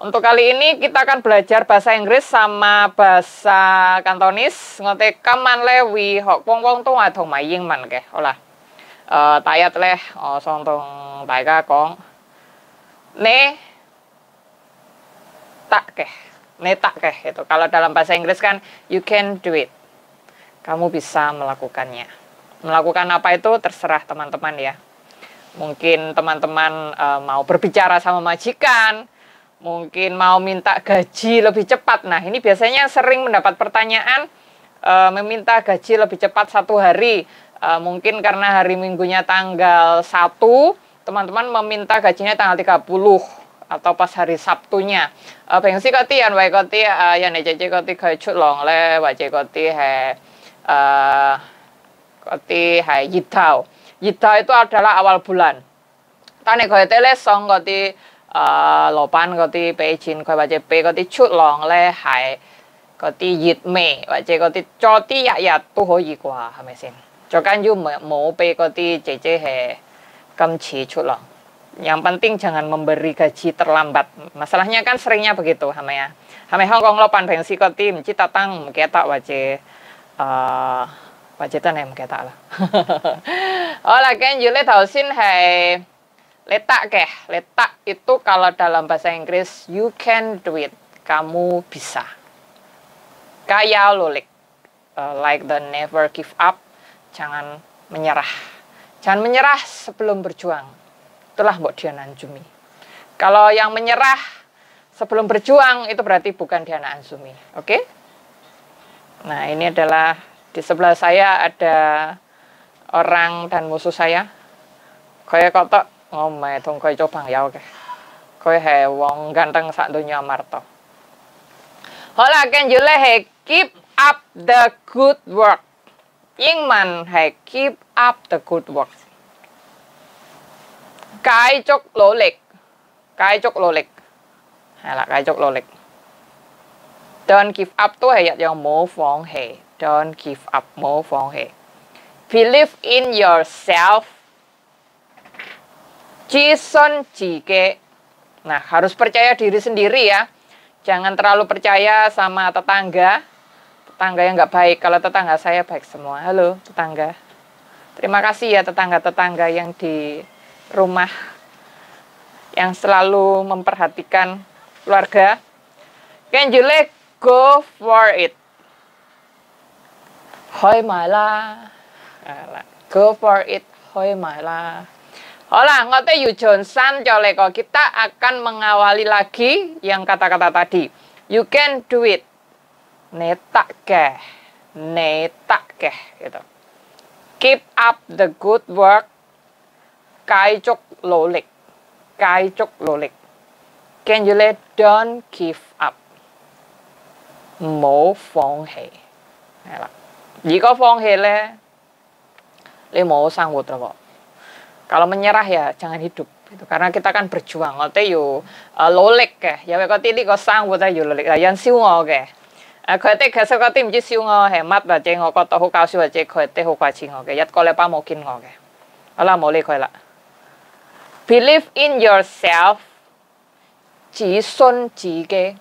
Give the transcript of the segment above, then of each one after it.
Untuk kali ini kita akan belajar bahasa Inggris sama bahasa Kantonis. Ngote kaman le wi hok wong wong tong atong mai ying man ke. Ola. Uh, tayat le oh, song tong đại kong. Ne tak ke. Ne tak ke itu. Kalau dalam bahasa Inggris kan you can do it. Kamu bisa melakukannya. Melakukan apa itu terserah teman-teman ya. Mungkin teman-teman uh, mau berbicara sama majikan, mungkin mau minta gaji lebih cepat. Nah, ini biasanya sering mendapat pertanyaan e, meminta gaji lebih cepat satu hari. E, mungkin karena hari minggunya tanggal 1, teman-teman meminta gajinya tanggal 30 atau pas hari Sabtunya. Eh, yitau. Ya, yitau itu adalah awal bulan, song koti, 啊落班嗰啲俾錢佢，或者俾嗰啲出糧咧係嗰啲熱味，或者嗰啲做啲日日都可以啩，係咪先？最緊要冇冇俾嗰啲姐姐係咁遲出糧。Yang penting jangan memberi gaji terlambat. Masalahnya kan seringnya begitu, hame ya. Hame Hong Kong lopan pensi koti, mci tatang, mketa waje, uh, waje tan em lah. Ola ken jule tau sin hai Letak keh, letak itu kalau dalam bahasa Inggris you can do it, kamu bisa. Kaya lolik, uh, like the never give up, jangan menyerah. Jangan menyerah sebelum berjuang. Itulah Mbok Diana Anjumi. Kalau yang menyerah sebelum berjuang itu berarti bukan Diana Anjumi, oke? Okay? Nah ini adalah di sebelah saya ada orang dan musuh saya. Kayak kotok hôm mẹ thông quay cho bằng nhau cái coi hè vòng gan tăng sạn tôi nhà mặt tao họ là cái chữ là hè keep up the good work tiếng mình hè keep up the good work cái chốc lỗ lực cái chốc lỗ lực hay là cái chốc lỗ lực don't give up tôi hay dòng mô phóng hệ don't give up mô phóng hệ believe in yourself Jason Jike. Nah, harus percaya diri sendiri ya. Jangan terlalu percaya sama tetangga. Tetangga yang nggak baik. Kalau tetangga saya baik semua. Halo, tetangga. Terima kasih ya tetangga-tetangga yang di rumah yang selalu memperhatikan keluarga. Can you let go for it? Hoi malah, Go for it. Hoi malah. Olah, ngote Yu Johnson Coleko. Kita akan mengawali lagi yang kata-kata tadi. You can do it. Netak keh. Netak keh. Gitu. Keep up the good work. Kaijuk lolik. Kaijuk lolik. Can you let don't give up. Mou phong hei. 係啦，如果放棄咧，你冇生活嘞喎。kalau menyerah ya jangan hidup gitu. karena kita kan berjuang ngote yo eh, lolek ke ya kok tidi kok sang buta yo lolek ya yang siung oke aku teh kasih kau tim jis siung hemat baca ngok kau tahu kau sih baca kau teh kau cing oke ya kau mungkin oke Allah mau lihat lah believe in yourself ji sun ji ge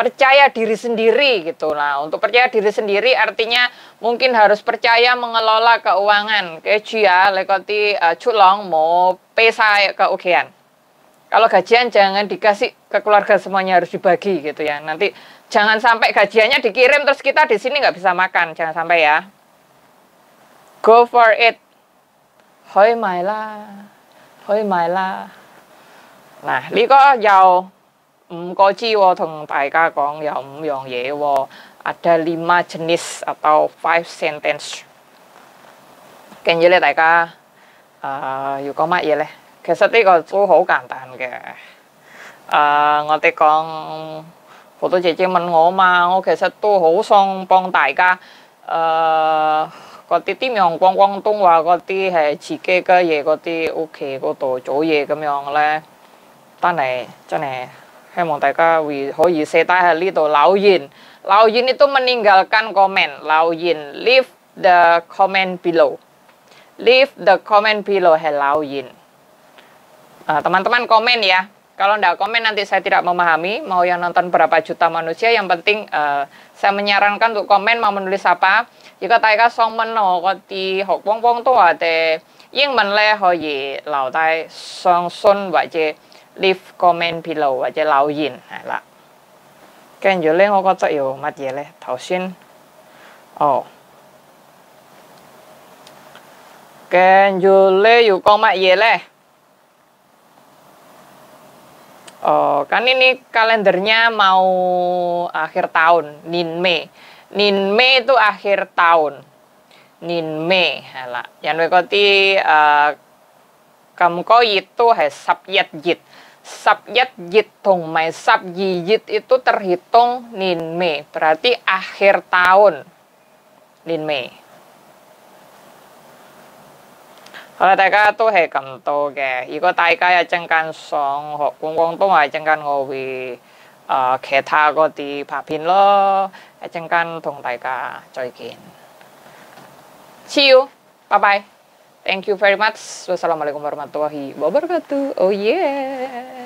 percaya diri sendiri gitu. lah untuk percaya diri sendiri artinya mungkin harus percaya mengelola keuangan. Kejia ya, lekoti eh, culong mau pesa ya, keugian Kalau gajian jangan dikasih ke keluarga semuanya harus dibagi gitu ya. Nanti jangan sampai gajiannya dikirim terus kita di sini nggak bisa makan. Jangan sampai ya. Go for it. Hoi mai la. Hoi mai Nah, liko jauh. 五个字，喎，同大家讲，有五樣嘢，Ada five sentence。跟住咧，大家啊要讲乜嘢咧？其实呢个都好简单嘅。啊，我哋讲好多姐姐问我嘛，我其实都好想帮大家啊，嗰啲点样讲广东话，嗰啲系自己嘅嘢，嗰啲屋企嗰度做嘢咁样咧，真嚟真系。希望大家會可以寫低喺呢度留言，留言亦都 meninggalkan comment，留言 leave the comment below，leave the comment below 係留言。Teman-teman ah, uh, komen ya. Kalau tidak komen nanti saya tidak memahami mau yang nonton berapa juta manusia. Yang penting uh, saya menyarankan untuk komen mau menulis apa. Jika taika song men no di học bong bong tua de, Ingman le 可以留低上信或者。leave comment below 或者留言係啦。跟住咧，我覺得要乜嘢咧？頭先哦，跟住咧要講乜嘢咧？Oh, nah, kan, kan, oh, kan ini kalendernya mau akhir tahun, Nin Nin Ninme itu akhir tahun. Nin Ninme, nah, lah. Yang berikutnya uh, eh, kamu kau itu hesap yet jit. 十一月同埋十二月，伊都得移动年尾，但系啲阿赫大运年尾。好啦，大家都系咁多嘅，如果大家一阵间想学，讲广东话，一阵间我会啊、其他嗰啲拍片咯，一阵间同大家再见。see you，拜拜。Thank you very much. Wassalamualaikum warahmatullahi wabarakatuh. Oh yeah.